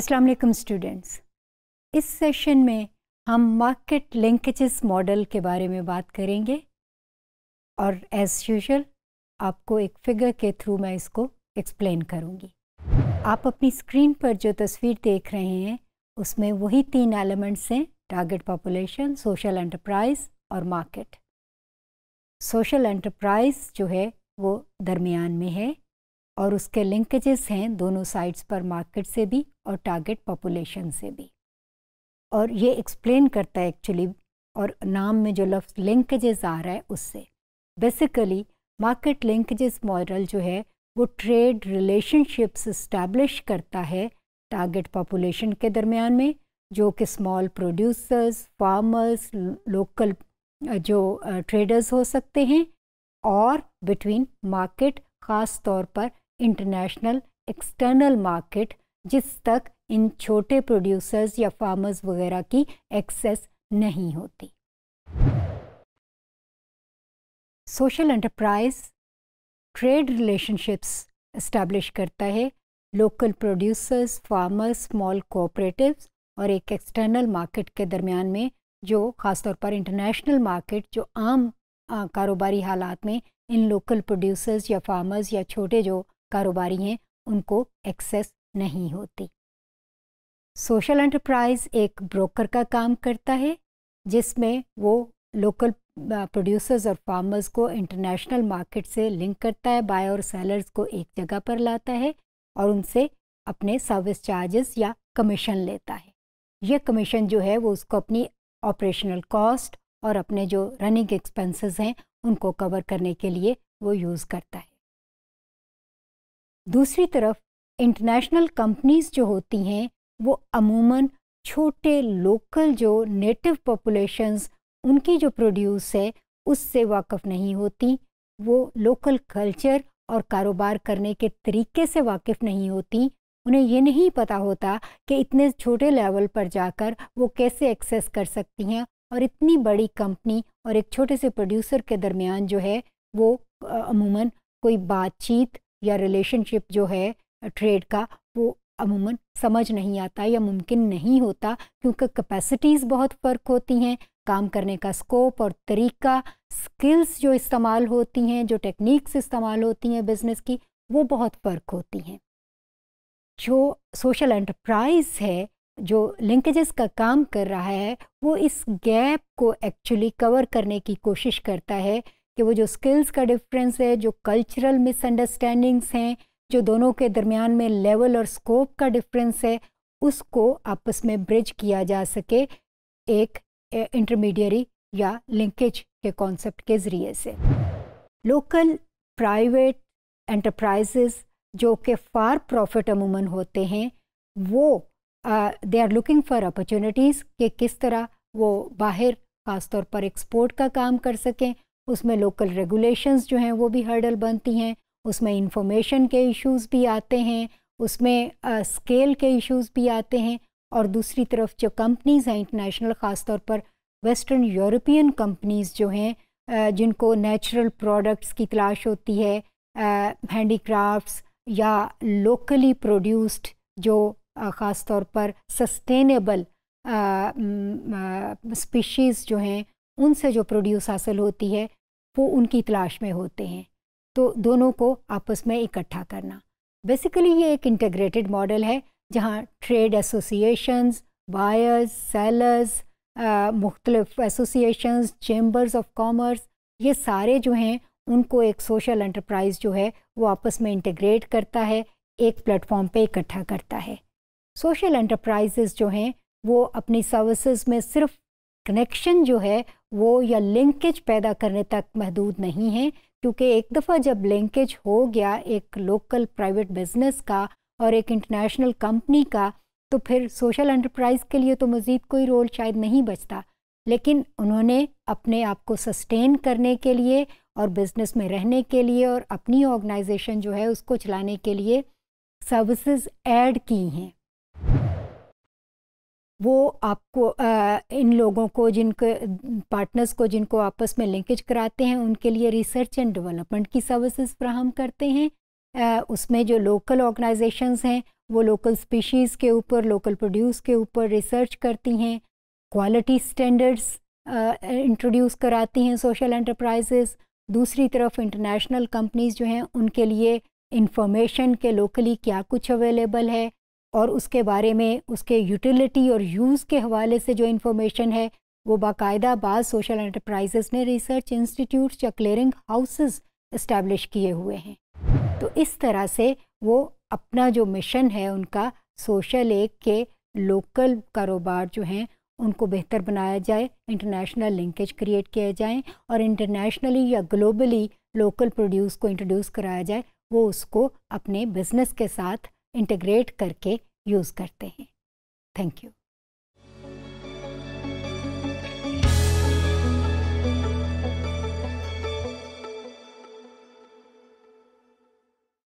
अस्सलाम वालेकुम स्टूडेंट्स इस सेशन में हम मार्केट लिंकेजेस मॉडल के बारे में बात करेंगे और एज़ यूजल आपको एक फिगर के थ्रू मैं इसको एक्सप्लेन करूँगी आप अपनी स्क्रीन पर जो तस्वीर देख रहे हैं उसमें वही तीन एलिमेंट्स हैं टारगेट पॉपुलेशन सोशल एंटरप्राइज और मार्केट सोशल एंटरप्राइज जो है वो दरमियान में है और उसके लिंकेजेस हैं दोनों साइड्स पर मार्केट से भी और टारगेट पॉपुलेशन से भी और ये एक्सप्लेन करता है एक्चुअली और नाम में जो लफ्ज लिंकेजेस आ रहा है उससे बेसिकली मार्केट लिंकेजेस मॉडल जो है वो ट्रेड रिलेशनशिप्स इस्टेब्लिश करता है टारगेट पॉपुलेशन के दरमियान में जो कि स्मॉल प्रोड्यूसर्स फार्मर्स लोकल जो ट्रेडर्स हो सकते हैं और बिटवीन मार्केट ख़ास तौर पर इंटरनेशनल एक्सटर्नल मार्केट जिस तक इन छोटे प्रोड्यूसर्स या फार्मर्स वगैरह की एक्सेस नहीं होती social enterprise trade relationships establish करता है local producers farmers small cooperative और एक एक्सटर्नल मार्केट के दरमियान में जो ख़ासतौर पर इंटरनेशनल मार्केट जो आम कारोबारी हालात में इन लोकल प्रोड्यूसर्स या फार्मर्स या छोटे जो कारोबारी हैं उनको एक्सेस नहीं होती सोशल एंटरप्राइज एक ब्रोकर का काम करता है जिसमें वो लोकल प्रोड्यूसर्स और फार्मर्स को इंटरनेशनल मार्केट से लिंक करता है बाय और सेलर्स को एक जगह पर लाता है और उनसे अपने सर्विस चार्जेस या कमीशन लेता है यह कमीशन जो है वो उसको अपनी ऑपरेशनल कॉस्ट और अपने जो रनिंग एक्सपेंसेस हैं उनको कवर करने के लिए वो यूज़ करता है दूसरी तरफ इंटरनेशनल कंपनीज जो होती हैं वो अमूमन छोटे लोकल जो नेटिव पॉपुलेशंस उनकी जो प्रोड्यूस है उससे वाकफ़ नहीं होती वो लोकल कल्चर और कारोबार करने के तरीके से वाकिफ़ नहीं होती उन्हें ये नहीं पता होता कि इतने छोटे लेवल पर जाकर वो कैसे एक्सेस कर सकती हैं और इतनी बड़ी कंपनी और एक छोटे से प्रोड्यूसर के दरमियान जो है वो अमूमन कोई बातचीत या रिलेशनशिप जो है ट्रेड का वो अमूमन समझ नहीं आता या मुमकिन नहीं होता क्योंकि कैपेसिटीज़ बहुत फ़र्क होती हैं काम करने का स्कोप और तरीका स्किल्स जो इस्तेमाल होती हैं जो टेक्निक्स इस्तेमाल होती हैं बिज़नेस की वो बहुत फ़र्क होती हैं जो सोशल एंटरप्राइज है जो लिंकेजेस का काम कर रहा है वो इस गैप को एक्चुअली कवर करने की कोशिश करता है कि वो जो स्किल्स का डिफरेंस है जो कल्चरल मिसअंडरस्टैंडिंग्स हैं जो दोनों के दरमियान में लेवल और स्कोप का डिफरेंस है उसको आपस में ब्रिज किया जा सके एक इंटरमीडियरी या लिंकेज के कॉन्सेप्ट के ज़रिए से लोकल प्राइवेट एंटरप्राइजेस जो कि फार प्रॉफिट अमूमन होते हैं वो they are looking for opportunities कि किस तरह वो बाहर ख़ासतौर पर एक्सपोर्ट का काम कर सकें उसमें लोकल रेगुलेशंस जो हैं वो भी हर्डल बनती हैं उसमें इंफॉर्मेशन के इश्यूज भी आते हैं उसमें स्केल के इश्यूज भी आते हैं और दूसरी तरफ जो कंपनीज़ हैं इंटरनेशनल ख़ासतौर पर वेस्टर्न यूरोपियन कंपनीज़ जो हैं जिनको नेचुरल प्रोडक्ट्स की तलाश होती है हैंडीक्राफ्ट्स या लोकली प्रोड्यूस्ड जो ख़ास तौर पर सस्टेनेबल स्पीशीज़ जो हैं उनसे जो प्रोड्यूस हासिल होती है वो उनकी तलाश में होते हैं तो दोनों को आपस में इकट्ठा करना बेसिकली ये एक इंटीग्रेटेड मॉडल है जहाँ ट्रेड एसोसिएशंस बायर्स सेलर्स मुख्तलिफ एसोसिएशंस चैम्बर्स ऑफ कॉमर्स ये सारे जो हैं उनको एक सोशल एंटरप्राइज जो है वो आपस में इंटीग्रेट करता है एक प्लेटफॉर्म पे इकट्ठा करता है सोशल एंटरप्राइजेस जो हैं वो अपनी सर्विसेज में सिर्फ कनेक्शन जो है वो या लिंकेज पैदा करने तक महदूद नहीं है क्योंकि एक दफ़ा जब लिंकेज हो गया एक लोकल प्राइवेट बिजनेस का और एक इंटरनेशनल कंपनी का तो फिर सोशल एंटरप्राइज के लिए तो मज़ीद कोई रोल शायद नहीं बचता लेकिन उन्होंने अपने आप को सस्टेन करने के लिए और बिज़नेस में रहने के लिए और अपनी ऑर्गेनाइजेशन जो है उसको चलाने के लिए सर्विसेज ऐड की हैं वो आपको आ, इन लोगों को जिनके पार्टनर्स को जिनको आपस में लिंकेज कराते हैं उनके लिए रिसर्च एंड डेवलपमेंट की सर्विसेज फ्राहम करते हैं आ, उसमें जो लोकल ऑर्गेनाइजेशंस हैं वो लोकल स्पीशीज़ के ऊपर लोकल प्रोड्यूस के ऊपर रिसर्च करती हैं क्वालिटी स्टैंडर्ड्स इंट्रोड्यूस कराती हैं सोशल एंटरप्राइजेस दूसरी तरफ इंटरनेशनल कंपनीज जो हैं उनके लिए इंफॉर्मेशन के लोकली क्या कुछ अवेलेबल है और उसके बारे में उसके यूटिलिटी और यूज़ के हवाले से जो इन्फॉर्मेशन है वो बाकायदा बाद सोशल एंटरप्राइजेस ने रिसर्च इंस्टीट्यूट या क्लियरिंग हाउसेस इस्टेब्लिश किए हुए हैं तो इस तरह से वो अपना जो मिशन है उनका सोशल एक के लोकल कारोबार जो हैं उनको बेहतर बनाया जाए इंटरनेशनल लिंकेज क्रिएट किए जाएँ और इंटरनेशनली या ग्लोबली लोकल प्रोड्यूस को इंट्रोड्यूस कराया जाए वो उसको अपने बिजनेस के साथ इंटीग्रेट करके यूज़ करते हैं थैंक यू